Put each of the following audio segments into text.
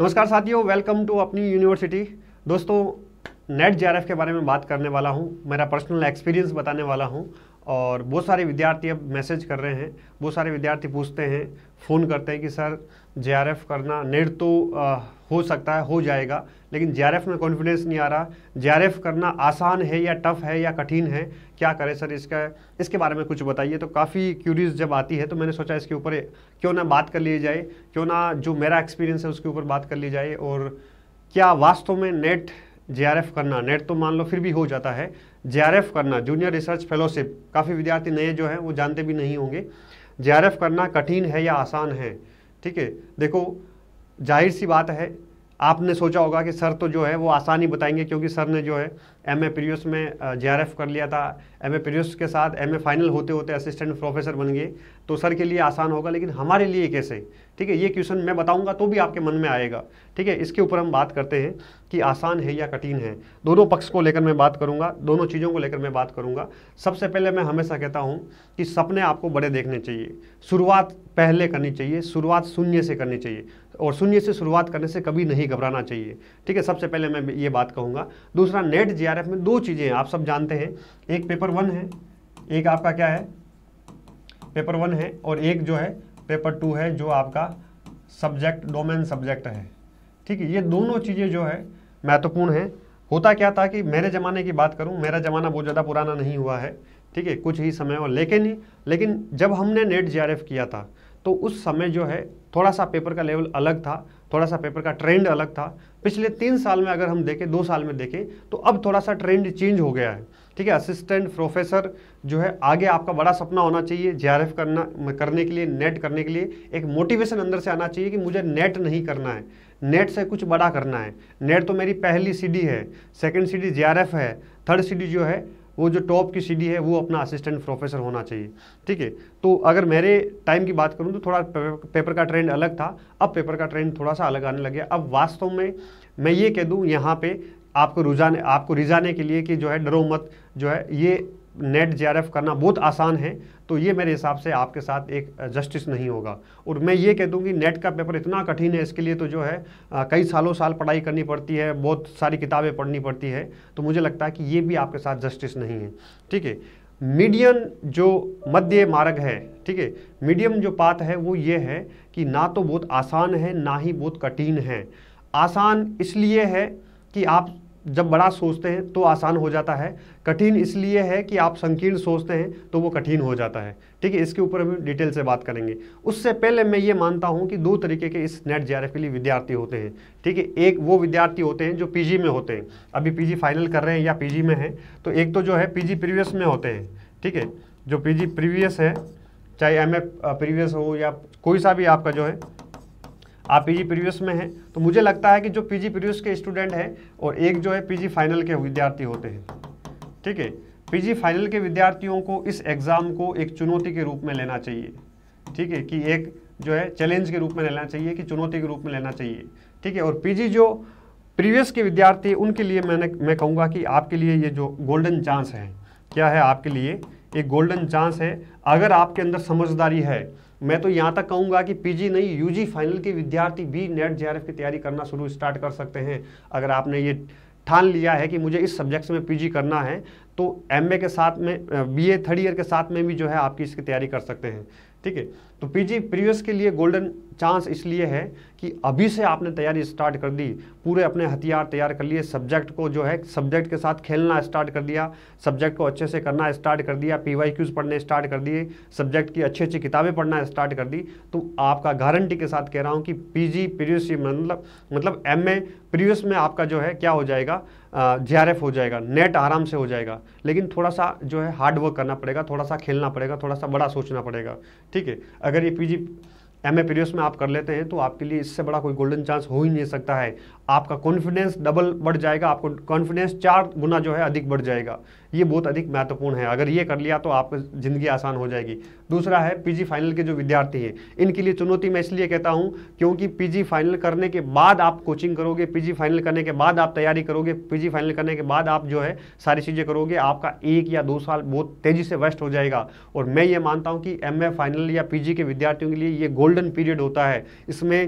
नमस्कार साथियों welcome to अपनी यूनिवर्सिटी दोस्तों नेट जे के बारे में बात करने वाला हूँ मेरा पर्सनल एक्सपीरियंस बताने वाला हूँ और बहुत सारे विद्यार्थी अब मैसेज कर रहे हैं बहुत सारे विद्यार्थी पूछते हैं फ़ोन करते हैं कि सर जे करना नेट तो आ, हो सकता है हो जाएगा लेकिन जे में कॉन्फिडेंस नहीं आ रहा जे करना आसान है या टफ़ है या कठिन है क्या करें सर इसका इसके बारे में कुछ बताइए तो काफ़ी क्यूरीज जब आती है तो मैंने सोचा इसके ऊपर क्यों ना बात कर ली जाए क्यों ना जो मेरा एक्सपीरियंस है उसके ऊपर बात कर ली जाए और क्या वास्तव में नेट जे करना नेट तो मान लो फिर भी हो जाता है जे करना जूनियर रिसर्च फेलोशिप काफ़ी विद्यार्थी नए जो हैं वो जानते भी नहीं होंगे जे करना कठिन है या आसान है ठीक है देखो जाहिर सी बात है आपने सोचा होगा कि सर तो जो है वो आसानी बताएंगे क्योंकि सर ने जो है एम ए पीरियस में जे कर लिया था एम ए पीरियस के साथ एम ए फाइनल होते होते असिस्टेंट प्रोफेसर बन गए तो सर के लिए आसान होगा लेकिन हमारे लिए कैसे ठीक है ये क्वेश्चन मैं बताऊंगा तो भी आपके मन में आएगा ठीक है इसके ऊपर हम बात करते हैं कि आसान है या कठिन है दोनों पक्ष को लेकर मैं बात करूँगा दोनों चीज़ों को लेकर मैं बात करूँगा सबसे पहले मैं हमेशा कहता हूँ कि सपने आपको बड़े देखने चाहिए शुरुआत पहले करनी चाहिए शुरुआत शून्य से करनी चाहिए और शून्य से शुरुआत करने से कभी नहीं घबराना चाहिए ठीक है सबसे पहले मैं ये बात कहूँगा दूसरा नेट जी में दो चीज़ें हैं आप सब जानते हैं एक पेपर वन है एक आपका क्या है पेपर वन है और एक जो है पेपर टू है जो आपका सब्जेक्ट डोमेन सब्जेक्ट है ठीक है ये दोनों चीज़ें जो है महत्वपूर्ण हैं होता क्या था कि मेरे ज़माने की बात करूँ मेरा ज़माना बहुत ज़्यादा पुराना नहीं हुआ है ठीक है कुछ ही समय और लेकिन ही लेकिन जब हमने नेट जे किया था तो उस समय जो है थोड़ा सा पेपर का लेवल अलग था थोड़ा सा पेपर का ट्रेंड अलग था पिछले तीन साल में अगर हम देखें दो साल में देखें तो अब थोड़ा सा ट्रेंड चेंज हो गया है ठीक है असिस्टेंट प्रोफेसर जो है आगे आपका बड़ा सपना होना चाहिए जे करना करने के लिए नेट करने के लिए एक मोटिवेशन अंदर से आना चाहिए कि मुझे नेट नहीं करना है नेट से कुछ बड़ा करना है नेट तो मेरी पहली सीडी है सेकंड सीडी जे है थर्ड सीडी जो है वो जो टॉप की सीडी है वो अपना असिस्टेंट प्रोफेसर होना चाहिए ठीक है तो अगर मेरे टाइम की बात करूँ तो थोड़ा पेपर का ट्रेंड अलग था अब पेपर का ट्रेंड थोड़ा सा अलग आने लग गया अब वास्तव में मैं ये कह दूँ यहाँ पे आपको रुझाने आपको रिझाने के लिए कि जो है डरो मत जो है ये नेट जे करना बहुत आसान है तो ये मेरे हिसाब से आपके साथ एक जस्टिस नहीं होगा और मैं ये कह दूँगी नेट का पेपर इतना कठिन है इसके लिए तो जो है आ, कई सालों साल पढ़ाई करनी पड़ती है बहुत सारी किताबें पढ़नी पड़ती है तो मुझे लगता है कि ये भी आपके साथ जस्टिस नहीं है ठीक है मीडियम जो मध्य मार्ग है ठीक है मीडियम जो पात है वो ये है कि ना तो बहुत आसान है ना ही बहुत कठिन है आसान इसलिए है कि आप जब बड़ा सोचते हैं तो आसान हो जाता है कठिन इसलिए है कि आप संकीर्ण सोचते हैं तो वो कठिन हो जाता है ठीक है इसके ऊपर हम डिटेल से बात करेंगे उससे पहले मैं ये मानता हूँ कि दो तरीके के इस नेट जे के लिए विद्यार्थी होते हैं ठीक है एक वो विद्यार्थी होते हैं जो पी में होते हैं अभी पी फाइनल कर रहे हैं या पी में हैं तो एक तो जो है पी प्रीवियस में होते हैं ठीक है जो पी प्रीवियस है चाहे एम प्रीवियस हो या कोई सा भी आपका जो है आप पीजी प्रीवियस में हैं तो मुझे लगता है कि जो पीजी प्रीवियस के स्टूडेंट हैं और एक जो है पीजी फाइनल के विद्यार्थी होते हैं ठीक है पीजी फाइनल के विद्यार्थियों को इस एग्ज़ाम को एक चुनौती के रूप में लेना चाहिए ठीक है कि एक जो है चैलेंज के रूप में लेना चाहिए कि चुनौती के रूप में लेना चाहिए ठीक है और पी जो प्रीवियस के विद्यार्थी उनके लिए मैंने मैं कहूँगा कि आपके लिए ये जो गोल्डन चांस है क्या है आपके लिए एक गोल्डन चांस है अगर आपके अंदर समझदारी है मैं तो यहाँ तक कहूँगा कि पीजी नहीं यूजी फाइनल के विद्यार्थी भी नेट जेआरएफ की तैयारी करना शुरू स्टार्ट कर सकते हैं अगर आपने ये ठान लिया है कि मुझे इस सब्जेक्ट में पीजी करना है तो एमए के साथ में बीए थर्ड ईयर के साथ में भी जो है आपकी इसकी तैयारी कर सकते हैं ठीक है तो पीजी प्रीवियस के लिए गोल्डन चांस इसलिए है कि अभी से आपने तैयारी स्टार्ट कर दी पूरे अपने हथियार तैयार कर लिए सब्जेक्ट को जो है सब्जेक्ट के साथ खेलना स्टार्ट कर दिया सब्जेक्ट को अच्छे से करना स्टार्ट कर दिया पी वाई क्यूज़ पढ़ने स्टार्ट कर दिए सब्जेक्ट की अच्छी अच्छी किताबें पढ़ना स्टार्ट कर दी तो आपका गारंटी के साथ कह रहा हूँ कि पी जी प्रीवियस मतलब मतलब एम ए प्रीवियस में आपका जो है क्या हो जाएगा जे हो जाएगा नेट आराम से हो जाएगा लेकिन थोड़ा सा जो है हार्डवर्क करना पड़ेगा थोड़ा सा खेलना पड़ेगा थोड़ा सा बड़ा सोचना पड़ेगा ठीक है अगर ये पी एम ए पीरियड्स में आप कर लेते हैं तो आपके लिए इससे बड़ा कोई गोल्डन चांस हो ही नहीं सकता है आपका कॉन्फिडेंस डबल बढ़ जाएगा आपको कॉन्फिडेंस चार गुना जो है अधिक बढ़ जाएगा ये बहुत अधिक महत्वपूर्ण है अगर ये कर लिया तो आप ज़िंदगी आसान हो जाएगी दूसरा है पीजी फाइनल के जो विद्यार्थी हैं इनके लिए चुनौती मैं इसलिए कहता हूँ क्योंकि पी फाइनल करने के बाद आप कोचिंग करोगे पीजी फाइनल करने के बाद आप तैयारी करोगे पी फाइनल करने के बाद आप जो है सारी चीज़ें करोगे आपका एक या दो साल बहुत तेज़ी से वेस्ट हो जाएगा और मैं ये मानता हूँ कि एम फाइनल या पी के विद्यार्थियों के लिए ये गोल्ड गोल्डन पीरियड होता है इसमें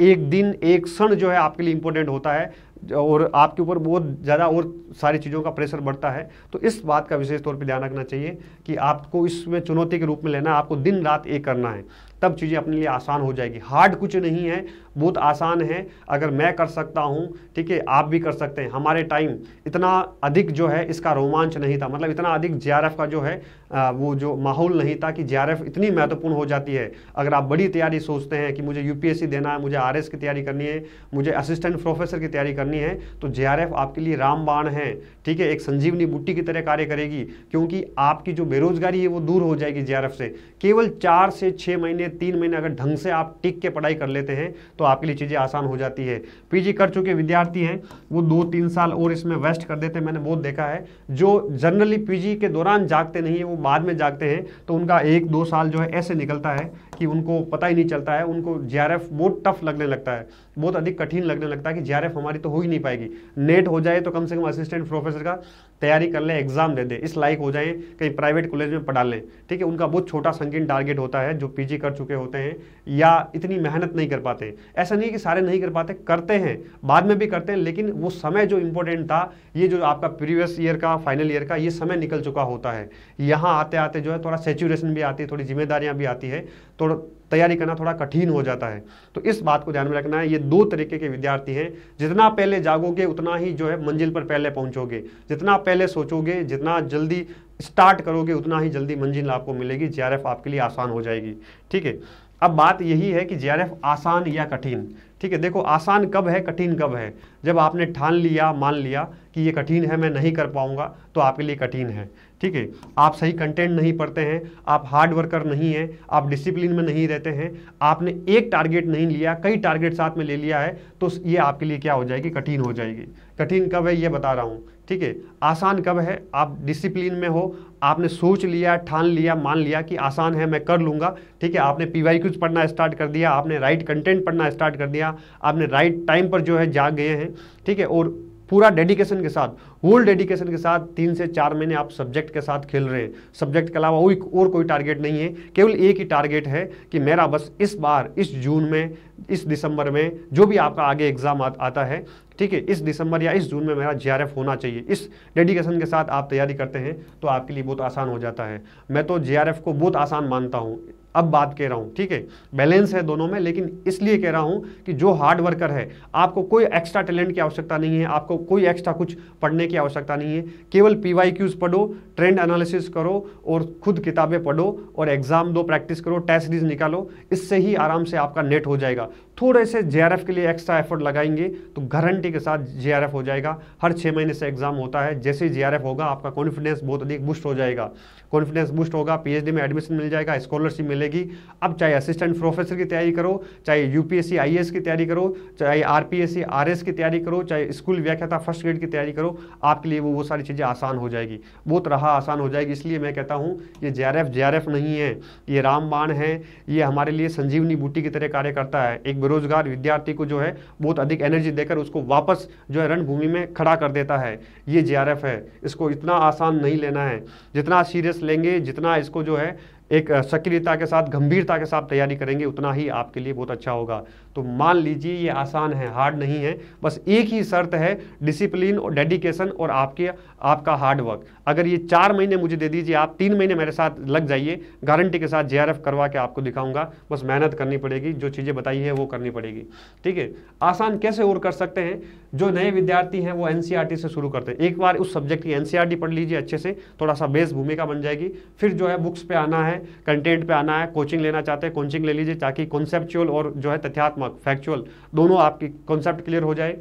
एक दिन एक क्षण जो है आपके लिए इंपॉर्टेंट होता है और आपके ऊपर बहुत ज़्यादा और सारी चीज़ों का प्रेशर बढ़ता है तो इस बात का विशेष तौर पर ध्यान रखना चाहिए कि आपको इसमें चुनौती के रूप में लेना आपको दिन रात एक करना है तब चीज़ें अपने लिए आसान हो जाएगी हार्ड कुछ नहीं है बहुत आसान है अगर मैं कर सकता हूँ ठीक है आप भी कर सकते हैं हमारे टाइम इतना अधिक जो है इसका रोमांच नहीं था मतलब इतना अधिक जे का जो है वो जो माहौल नहीं था कि जे इतनी महत्वपूर्ण हो जाती है अगर आप बड़ी तैयारी सोचते हैं कि मुझे यू देना है मुझे आर की तैयारी करनी है मुझे असिस्टेंट प्रोफेसर की तैयारी करनी करनी है तो जे आपके लिए रामबाण है ठीक है एक संजीवनी बुट्टी की तरह कार्य करेगी क्योंकि आपकी जो बेरोजगारी है वो दूर हो जाएगी जे से केवल चार से छः महीने तीन महीने अगर ढंग से आप टिक के पढ़ाई कर लेते हैं तो आपके लिए चीज़ें आसान हो जाती है पीजी कर चुके विद्यार्थी हैं वो दो तीन साल और इसमें वेस्ट कर देते हैं मैंने बहुत देखा है जो जनरली पीजी के दौरान जागते नहीं है वो बाद में जागते हैं तो उनका एक दो साल जो है ऐसे निकलता है कि उनको पता ही नहीं चलता है उनको जे बहुत टफ लगने लगता है बहुत अधिक कठिन लगने लगता है कि जे हमारी तो हो ही नहीं पाएगी नेट हो जाए तो कम से कम असिस्टेंट प्रोफेसर का तैयारी कर लें एग्जाम दे दें इस लाइक हो जाएं कहीं प्राइवेट कॉलेज में पढ़ा लें ठीक है उनका बहुत छोटा संकीर्ण टारगेट होता है जो पीजी कर चुके होते हैं या इतनी मेहनत नहीं कर पाते ऐसा नहीं कि सारे नहीं कर पाते करते हैं बाद में भी करते हैं लेकिन वो समय जो इंपॉर्टेंट था ये जो आपका प्रीवियस ईयर का फाइनल ईयर का ये समय निकल चुका होता है यहाँ आते आते जो है थोड़ा सेचुरेशन भी आती है थोड़ी जिम्मेदारियाँ भी आती है थोड़ा तो तैयारी करना थोड़ा कठिन हो जाता है तो इस बात को ध्यान में रखना है ये दो तरीके के विद्यार्थी हैं जितना पहले जागोगे उतना ही जो है मंजिल पर पहले पहुंचोगे जितना पहले सोचोगे जितना जल्दी स्टार्ट करोगे उतना ही जल्दी मंजिल आपको मिलेगी जे आपके लिए आसान हो जाएगी ठीक है अब बात यही है कि जे आसान या कठिन ठीक है देखो आसान कब है कठिन कब है जब आपने ठान लिया मान लिया कि ये कठिन है मैं नहीं कर पाऊंगा तो आपके लिए कठिन है ठीक है आप सही कंटेंट नहीं पढ़ते हैं आप हार्ड वर्कर नहीं हैं आप डिसिप्लिन में नहीं रहते हैं आपने एक टारगेट नहीं लिया कई टारगेट साथ में ले लिया है तो ये आपके लिए क्या हो जाएगी कठिन हो जाएगी कठिन कब है ये बता रहा हूँ ठीक है आसान कब है आप डिसिप्लिन में हो आपने सोच लिया ठान लिया मान लिया कि आसान है मैं कर लूँगा ठीक है आपने पी वाई क्यूज पढ़ना स्टार्ट कर दिया आपने राइट कंटेंट पढ़ना स्टार्ट कर दिया आपने राइट टाइम पर जो है जाग गए हैं ठीक है और पूरा डेडिकेशन के साथ होल डेडिकेशन के साथ तीन से चार महीने आप सब्जेक्ट के साथ खेल रहे हैं सब्जेक्ट के अलावा और, और कोई टारगेट नहीं है केवल एक ही टारगेट है कि मेरा बस इस बार इस जून में इस दिसंबर में जो भी आपका आगे एग्ज़ाम आ, आता है ठीक है इस दिसंबर या इस जून में मेरा जे होना चाहिए इस डेडिकेशन के साथ आप तैयारी करते हैं तो आपके लिए बहुत आसान हो जाता है मैं तो जे को बहुत आसान मानता हूँ अब बात कह रहा हूँ ठीक है बैलेंस है दोनों में लेकिन इसलिए कह रहा हूँ कि जो हार्ड वर्कर है आपको कोई एक्स्ट्रा टैलेंट की आवश्यकता नहीं है आपको कोई एक्स्ट्रा कुछ पढ़ने की आवश्यकता नहीं है केवल पी वाई क्यूज़ पढ़ो ट्रेंड एनालिसिस करो और खुद किताबें पढ़ो और एग्ज़ाम दो प्रैक्टिस करो टेस्ट सीरीज निकालो इससे ही आराम से आपका नेट हो जाएगा थोड़े से जे के लिए एक्स्ट्रा एफर्ट लगाएंगे तो गारंटी के साथ जे हो जाएगा हर छः महीने से एग्ज़ाम होता है जैसे ही जे होगा आपका कॉन्फिडेंस बहुत अधिक बुस्ट हो जाएगा कॉन्फिडेंस बुस्ट होगा पी में एडमिशन मिल जाएगा स्कॉलरशिप मिलेगी अब चाहे असिस्टेंट प्रोफेसर की तैयारी करो चाहे यूपीएससी आईएएस की तैयारी करो चाहे आरपीएससी आरएस की तैयारी करो चाहे स्कूल व्याख्याता फर्स्ट ग्रेड की तैयारी करो आपके लिए वो वो सारी चीज़ें आसान हो जाएगी बहुत रहा आसान हो जाएगी इसलिए मैं कहता हूँ ये जे आर नहीं है ये रामबाण है ये हमारे लिए संजीवनी बूटी की तरह कार्य करता है एक बेरोजगार विद्यार्थी को जो है बहुत अधिक एनर्जी देकर उसको वापस जो है रणभूमि में खड़ा कर देता है ये जे है इसको इतना आसान नहीं लेना है जितना सीरियस लेंगे जितना इसको जो है एक सक्रियता के साथ गंभीरता के साथ तैयारी करेंगे उतना ही आपके लिए बहुत अच्छा होगा तो मान लीजिए ये आसान है हार्ड नहीं है बस एक ही शर्त है डिसिप्लिन और डेडिकेशन और आपके आपका हार्ड वर्क अगर ये चार महीने मुझे दे दीजिए आप तीन महीने मेरे साथ लग जाइए गारंटी के साथ जे करवा के आपको दिखाऊंगा बस मेहनत करनी पड़ेगी जो चीज़ें बताई है वो करनी पड़ेगी ठीक है आसान कैसे और कर सकते हैं जो नए विद्यार्थी हैं वो एन e से शुरू करते हैं एक बार उस सब्जेक्ट की एन e पढ़ लीजिए अच्छे से थोड़ा सा बेस भूमिका बन जाएगी फिर जो है बुक्स पर आना है कंटेंट पर आना है कोचिंग लेना चाहते हैं कोचिंग ले लीजिए ताकि कॉन्सेप्चुअल और जो है तथ्यात्मक फैक्चुअल दोनों आपकी कॉन्सेप्ट क्लियर हो जाए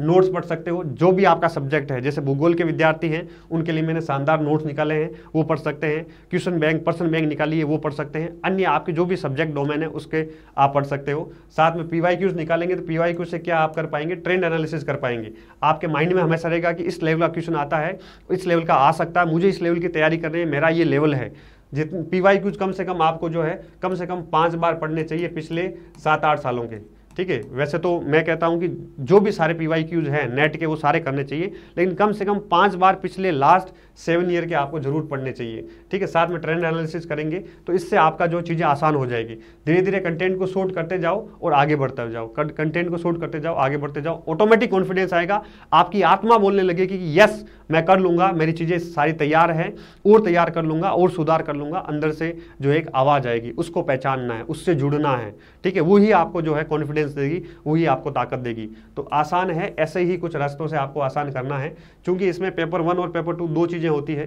नोट्स पढ़ सकते हो जो भी आपका सब्जेक्ट है जैसे भूगोल के विद्यार्थी हैं उनके लिए मैंने शानदार नोट्स निकाले हैं वो पढ़ सकते हैं क्वेश्चन बैंक पर्सन बैंक निकाली है वो पढ़ सकते हैं अन्य आपके जो भी सब्जेक्ट डोमेन है उसके आप पढ़ सकते हो साथ में पी वाई क्यूज निकालेंगे तो पी वाई क्यूज से क्या आप कर पाएंगे ट्रेंड एनालिसिस कर पाएंगे आपके माइंड में हमेशा रहेगा कि इस लेवल का क्वेश्चन आता है इस लेवल का आ सकता है मुझे इस लेवल की तैयारी कर रही है मेरा ये लेवल है जितने पी वाई क्यूज कम से कम आपको जो है कम से कम पाँच बार पढ़ने चाहिए पिछले सात आठ सालों के ठीक है वैसे तो मैं कहता हूं कि जो भी सारे पी हैं नेट के वो सारे करने चाहिए लेकिन कम से कम पांच बार पिछले लास्ट सेवन ईयर के आपको जरूर पढ़ने चाहिए ठीक है साथ में ट्रेंड एनालिसिस करेंगे तो इससे आपका जो चीज़ें आसान हो जाएगी धीरे धीरे कंटेंट को शोट करते जाओ और आगे बढ़ते जाओ कंटेंट को शोट करते जाओ आगे बढ़ते जाओ ऑटोमेटिक कॉन्फिडेंस आएगा आपकी आत्मा बोलने लगेगी कि यस मैं कर लूँगा मेरी चीज़ें सारी तैयार हैं और तैयार कर लूँगा और सुधार कर लूँगा अंदर से जो एक आवाज़ आएगी उसको पहचानना है उससे जुड़ना है ठीक है वही आपको जो है कॉन्फिडेंस देगी वही आपको ताकत देगी तो आसान है ऐसे ही कुछ रास्तों से आपको आसान करना है क्योंकि इसमें पेपर वन और पेपर टू दो चीज़ें होती है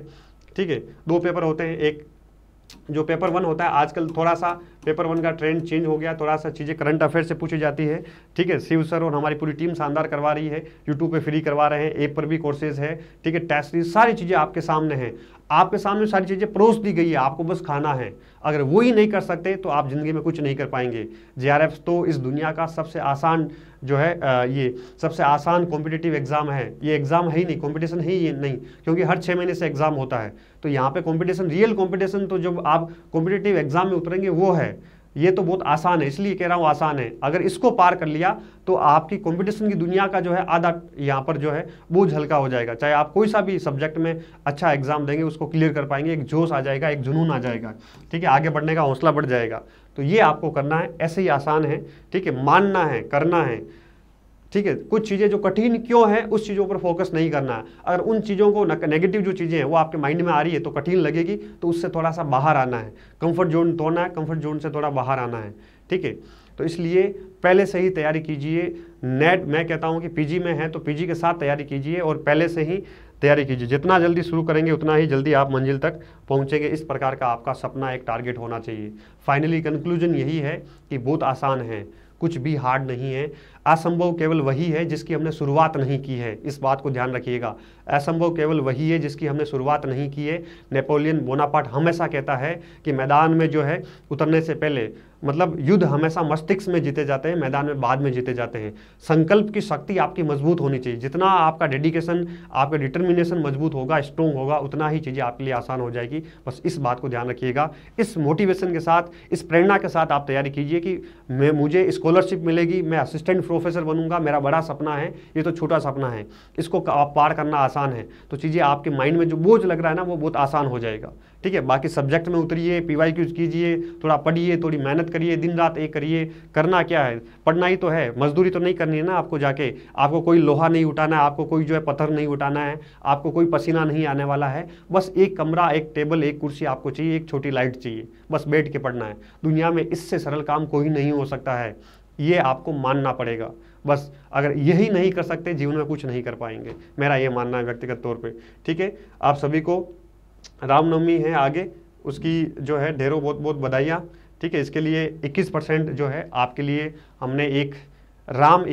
ठीक है दो पेपर होते हैं एक जो पेपर वन होता है आजकल थोड़ा सा पेपर वन का ट्रेंड चेंज हो गया थोड़ा सा चीज़ें करंट अफेयर से पूछी जाती है ठीक है शिव सर और हमारी पूरी टीम शानदार करवा रही है यूट्यूब पे फ्री करवा रहे हैं ऐप पर भी कोर्सेज है ठीक है टेस्ट सारी चीज़ें आपके सामने हैं आपके सामने सारी चीज़ें परोस दी गई है आपको बस खाना है अगर वो ही नहीं कर सकते तो आप ज़िंदगी में कुछ नहीं कर पाएंगे जे तो इस दुनिया का सबसे आसान जो है ये सबसे आसान कॉम्पिटिटिव एग्ज़ाम है ये एग्ज़ाम है ही नहीं कॉम्पिटिशन है ही नहीं क्योंकि हर छः महीने से एग्ज़ाम होता है तो यहाँ पे कॉम्पिटिशन रियल कॉम्पिटिशन तो जब आप कॉम्पिटेटिव एग्ज़ाम में उतरेंगे वो है ये तो बहुत आसान है इसलिए कह रहा हूँ आसान है अगर इसको पार कर लिया तो आपकी कंपटीशन की दुनिया का जो है आधा यहाँ पर जो है बोझ हल्का हो जाएगा चाहे आप कोई सा भी सब्जेक्ट में अच्छा एग्जाम देंगे उसको क्लियर कर पाएंगे एक जोश आ जाएगा एक जुनून आ जाएगा ठीक है आगे बढ़ने का हौसला बढ़ जाएगा तो ये आपको करना है ऐसे ही आसान है ठीक है मानना है करना है ठीक है कुछ चीज़ें जो कठिन क्यों हैं उस चीज़ों पर फोकस नहीं करना है अगर उन चीज़ों को नेगेटिव जो चीज़ें हैं वो आपके माइंड में आ रही है तो कठिन लगेगी तो उससे थोड़ा सा बाहर आना है कंफर्ट जोन तोड़ना है कंफर्ट जोन से थोड़ा बाहर आना है ठीक है तो इसलिए पहले से ही तैयारी कीजिए नेट मैं कहता हूँ कि पी में है तो पी के साथ तैयारी कीजिए और पहले से ही तैयारी कीजिए जितना जल्दी शुरू करेंगे उतना ही जल्दी आप मंजिल तक पहुँचेंगे इस प्रकार का आपका सपना एक टारगेट होना चाहिए फाइनली कंक्लूजन यही है कि बहुत आसान है कुछ भी हार्ड नहीं है असंभव केवल वही है जिसकी हमने शुरुआत नहीं की है इस बात को ध्यान रखिएगा असंभव केवल वही है जिसकी हमने शुरुआत नहीं की है नेपोलियन बोनापाट हमेशा कहता है कि मैदान में जो है उतरने से पहले मतलब युद्ध हमेशा मस्तिष्क में जीते जाते हैं मैदान में बाद में जीते जाते हैं संकल्प की शक्ति आपकी मजबूत होनी चाहिए जितना आपका डेडिकेशन आपका डिटर्मिनेशन मजबूत होगा स्ट्रॉन्ग होगा उतना ही चीज़ें आपके लिए आसान हो जाएगी बस इस बात को ध्यान रखिएगा इस मोटिवेशन के साथ इस प्रेरणा के साथ आप तैयारी कीजिए कि मैं मुझे स्कॉलरशिप मिलेगी मैं असिस्टेंट प्रोफेसर बनूंगा मेरा बड़ा सपना है ये तो छोटा सपना है इसको पार करना आसान है तो चीज़ें आपके माइंड में जो बोझ लग रहा है ना वो बहुत आसान हो जाएगा ठीक है बाकी सब्जेक्ट में उतरिए पी वाई क्यूज कीजिए थोड़ा पढ़िए थोड़ी मेहनत करिए दिन रात एक करिए करना क्या है पढ़ना ही तो है मजदूरी तो नहीं करनी है ना आपको जाके आपको कोई लोहा नहीं उठाना है आपको कोई जो है पत्थर नहीं उठाना है आपको कोई पसीना नहीं आने वाला है बस एक कमरा एक टेबल एक कुर्सी आपको चाहिए एक छोटी लाइट चाहिए बस बैठ के पढ़ना है दुनिया में इससे सरल काम कोई नहीं हो सकता है ये आपको मानना पड़ेगा बस अगर यही नहीं कर सकते जीवन में कुछ नहीं कर पाएंगे मेरा ये मानना है व्यक्तिगत तौर पे ठीक है आप सभी को रामनवमी है आगे उसकी जो है ढेरों बहुत बहुत बधाइयाँ ठीक है इसके लिए 21 परसेंट जो है आपके लिए हमने एक राम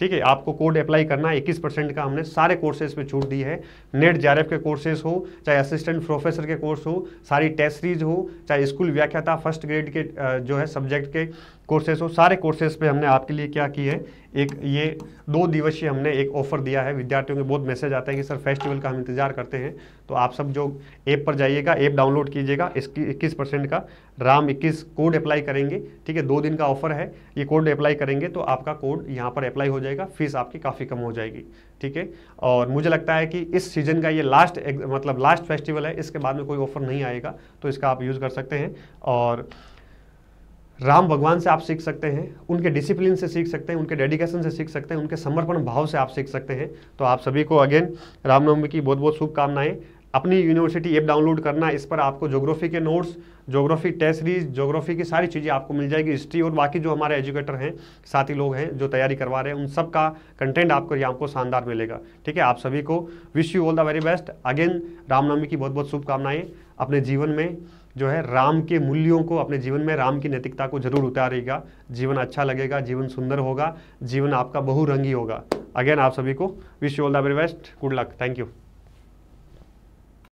ठीक है आपको कोड अप्लाई करना है इक्कीस परसेंट का हमने सारे कोर्सेज पे छूट दी है नेट जे के कोर्सेज हो चाहे असिस्टेंट प्रोफेसर के कोर्स हो सारी टेस्ट सीरीज हो चाहे स्कूल व्याख्याता फर्स्ट ग्रेड के जो है सब्जेक्ट के कोर्सेज हो सारे कोर्सेज पे हमने आपके लिए क्या की है एक ये दो दिवसीय हमने एक ऑफर दिया है विद्यार्थियों के बहुत मैसेज आता है कि सर फेस्टिवल का हम इंतजार करते हैं तो आप सब जो ऐप पर जाइएगा ऐप डाउनलोड कीजिएगा इसकी इक्कीस परसेंट का राम इक्कीस कोड अप्लाई करेंगे ठीक है दो दिन का ऑफर है ये कोड अप्लाई करेंगे तो आपका कोड यहाँ पर अप्लाई हो जाएगा जाएगा फीस आपकी काफ़ी कम हो जाएगी ठीक है और मुझे लगता है कि इस सीज़न का ये लास्ट मतलब लास्ट फेस्टिवल है इसके बाद में कोई ऑफर नहीं आएगा तो इसका आप यूज़ कर सकते हैं और राम भगवान से आप सीख सकते हैं उनके डिसिप्लिन से सीख सकते हैं उनके डेडिकेशन से सीख सकते हैं उनके समर्पण भाव से आप सीख सकते हैं तो आप सभी को अगेन रामनवमी की बहुत बहुत शुभकामनाएं अपनी यूनिवर्सिटी ऐप डाउनलोड करना इस पर आपको जोग्राफी के notes geography test series geography की सारी चीज़ें आपको मिल जाएगी हिस्ट्री और बाकी जो हमारे एजुकेटर हैं साथी लोग हैं जो तैयारी करवा रहे हैं उन सब का कंटेंट आपको यहाँ को शानदार मिलेगा ठीक है आप सभी को wish you all the very best again Ramnavami की बहुत बहुत शुभकामनाएं अपने जीवन में जो है राम के मूल्यों को अपने जीवन में राम की नैतिकता को जरूर उतारेगा जीवन अच्छा लगेगा जीवन सुंदर होगा जीवन आपका बहुरंगी होगा अगेन आप सभी को wish you all the very best good luck thank you